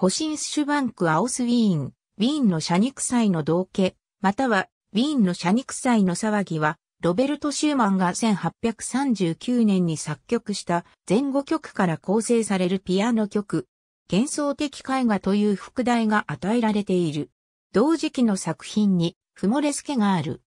ホシンシュバンク・アオス・ウィーン、ウィーンの社肉祭の道家、または、ウィーンの社肉祭の騒ぎは、ロベルト・シューマンが1839年に作曲した前後曲から構成されるピアノ曲、幻想的絵画という副題が与えられている。同時期の作品に、フモレスケがある。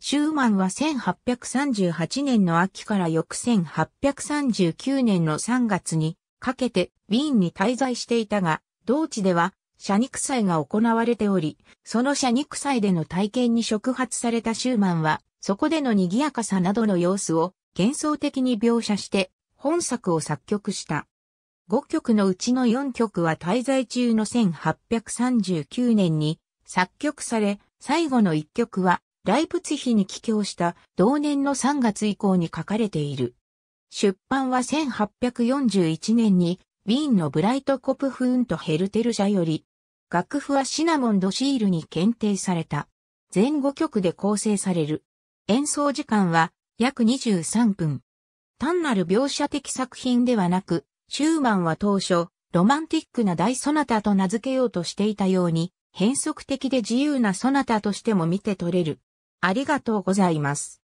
シューマンは1838年の秋から翌1839年の3月にかけてウィーンに滞在していたが、同地では、社肉祭が行われており、その社肉祭での体験に触発されたシューマンは、そこでの賑やかさなどの様子を幻想的に描写して、本作を作曲した。5曲のうちの4曲は滞在中の1839年に作曲され、最後の1曲はライプツヒに帰郷した同年の3月以降に書かれている。出版は1841年にウィーンのブライトコプフーンとヘルテル社より、楽譜はシナモンドシールに検定された。全5曲で構成される。演奏時間は約23分。単なる描写的作品ではなく、シューマンは当初、ロマンティックな大ソナタと名付けようとしていたように、変則的で自由なソナタとしても見て取れる。ありがとうございます。